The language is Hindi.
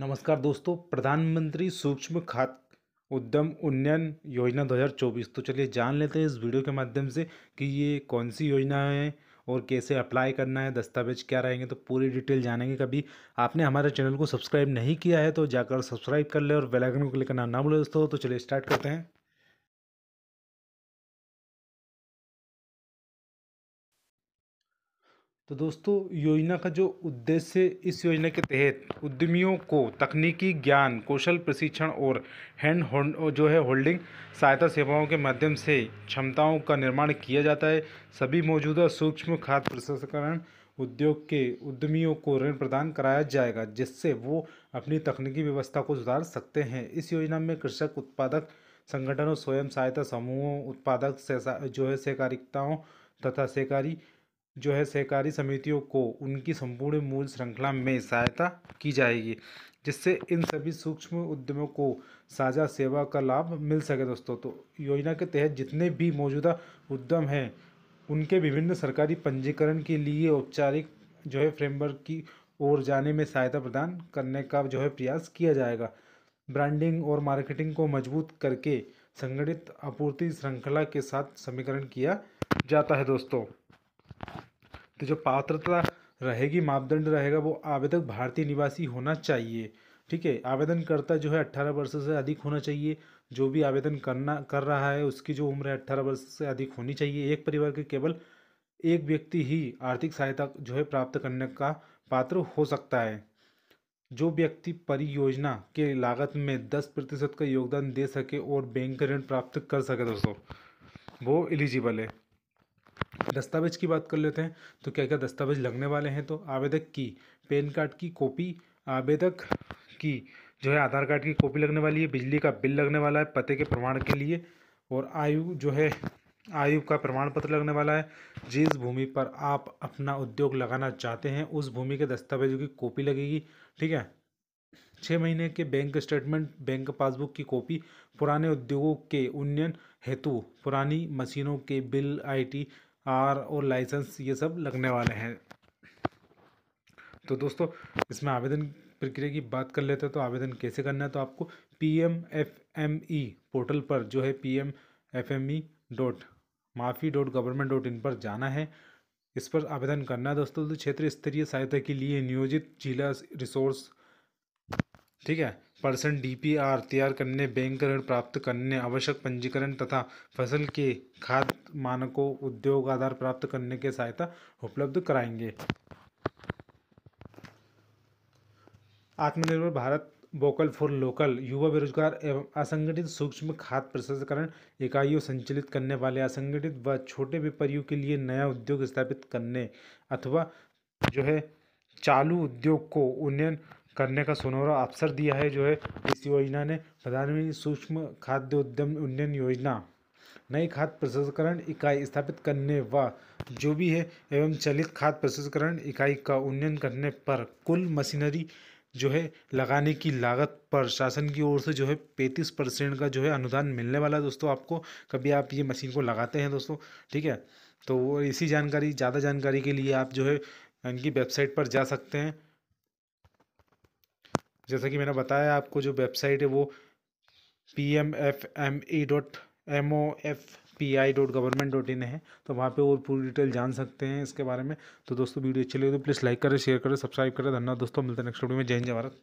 नमस्कार दोस्तों प्रधानमंत्री सूक्ष्म खाद उद्यम उन्नयन योजना 2024 तो चलिए जान लेते हैं इस वीडियो के माध्यम से कि ये कौन सी योजना है और कैसे अप्लाई करना है दस्तावेज क्या रहेंगे तो पूरी डिटेल जानेंगे कभी आपने हमारे चैनल को सब्सक्राइब नहीं किया है तो जाकर सब्सक्राइब कर ले और बेलाइकन को क्लिक करना ना भूलें दोस्तों तो चलिए स्टार्ट करते हैं तो दोस्तों योजना का जो उद्देश्य इस योजना के तहत उद्यमियों को तकनीकी ज्ञान कौशल प्रशिक्षण और हैंड होल्ड जो है होल्डिंग सहायता सेवाओं के माध्यम से क्षमताओं का निर्माण किया जाता है सभी मौजूदा सूक्ष्म खाद्य प्रसंस्करण उद्योग के उद्यमियों को ऋण प्रदान कराया जाएगा जिससे वो अपनी तकनीकी व्यवस्था को सुधार सकते हैं इस योजना में कृषक उत्पादक संगठनों स्वयं सहायता समूहों उत्पादक जो है सहकारिताओं तथा सहकारी जो है सहकारी समितियों को उनकी संपूर्ण मूल श्रृंखला में सहायता की जाएगी जिससे इन सभी सूक्ष्म उद्यमों को साझा सेवा का लाभ मिल सके दोस्तों तो योजना के तहत जितने भी मौजूदा उद्यम हैं उनके विभिन्न सरकारी पंजीकरण के लिए औपचारिक जो है फ्रेमवर्क की ओर जाने में सहायता प्रदान करने का जो है प्रयास किया जाएगा ब्रांडिंग और मार्केटिंग को मजबूत करके संगठित आपूर्ति श्रृंखला के साथ समीकरण किया जाता है दोस्तों तो जो पात्रता रहेगी मापदंड रहेगा वो आवेदक भारतीय निवासी होना चाहिए ठीक है आवेदनकर्ता जो है अट्ठारह वर्ष से अधिक होना चाहिए जो भी आवेदन करना कर रहा है उसकी जो उम्र है अट्ठारह वर्ष से अधिक होनी चाहिए एक परिवार के केवल एक व्यक्ति ही आर्थिक सहायता जो है प्राप्त करने का पात्र हो सकता है जो व्यक्ति परियोजना के लागत में दस प्रतिशत का योगदान दे सके और बैंक ऋण प्राप्त कर सके दोस्तों वो एलिजिबल है दस्तावेज की बात कर लेते हैं तो क्या क्या दस्तावेज लगने वाले हैं तो आवेदक की पैन कार्ड की कॉपी आवेदक की जो है आधार कार्ड की कॉपी लगने वाली है बिजली का बिल लगने वाला है पते के प्रमाण के लिए और आयु जो है आयु का प्रमाण पत्र लगने वाला है जिस भूमि पर आप अपना उद्योग लगाना चाहते हैं उस भूमि के दस्तावेजों की कॉपी लगेगी ठीक है छः महीने के बैंक स्टेटमेंट बैंक पासबुक की कॉपी पुराने उद्योगों के उन्नयन हेतु पुरानी मशीनों के बिल आईटी आर और लाइसेंस ये सब लगने वाले हैं तो दोस्तों इसमें आवेदन प्रक्रिया की बात कर लेते हैं तो आवेदन कैसे करना है तो आपको P M F M E portal पर जो है P M F M E dot mofpi dot government dot in पर जाना है इस पर आवेदन करना है दोस्तों तो क्षेत्र स्तरीय सहायता के लिए नियोजित जिला रिसोर्स ठीक है परसेंट डी.पी.आर तैयार करने बैंक ऋण प्राप्त करने आवश्यक पंजीकरण तथा फसल के खाद मानकों उद्योग आधार प्राप्त करने के सहायता उपलब्ध कराएंगे आत्मनिर्भर भारत वोकल फॉर लोकल युवा बेरोजगार एवं असंगठित सूक्ष्म खाद प्रसंस्करण इकाइयों संचालित करने वाले असंगठित व छोटे व्यापारियों के लिए नया उद्योग स्थापित करने अथवा जो है चालू उद्योग को उन्नयन करने का सुनहरा अवसर दिया है जो है इस योजना ने प्रधानमंत्री सूक्ष्म खाद्य उद्यम उन्नयन योजना नई खाद्य प्रसंस्करण इकाई स्थापित करने व जो भी है एवं चलित खाद्य प्रसंस्करण इकाई का उन्नयन करने पर कुल मशीनरी जो है लगाने की लागत पर शासन की ओर से जो है पैंतीस परसेंट का जो है अनुदान मिलने वाला है दोस्तों आपको कभी आप ये मशीन को लगाते हैं दोस्तों ठीक है तो इसी जानकारी ज़्यादा जानकारी के लिए आप जो है इनकी वेबसाइट पर जा सकते हैं जैसा कि मैंने बताया आपको जो वेबसाइट है वो P M F M E dot M O F P I dot government dot in है तो वहाँ पे और पूरी डिटेल जान सकते हैं इसके बारे में तो दोस्तों वीडियो अच्छी लगी तो प्लीज़ लाइक करें शेयर करें सब्सक्राइब करें धन्यवाद दोस्तों मिलते हैं नेक्स्ट वीडियो में जय हिंद भारत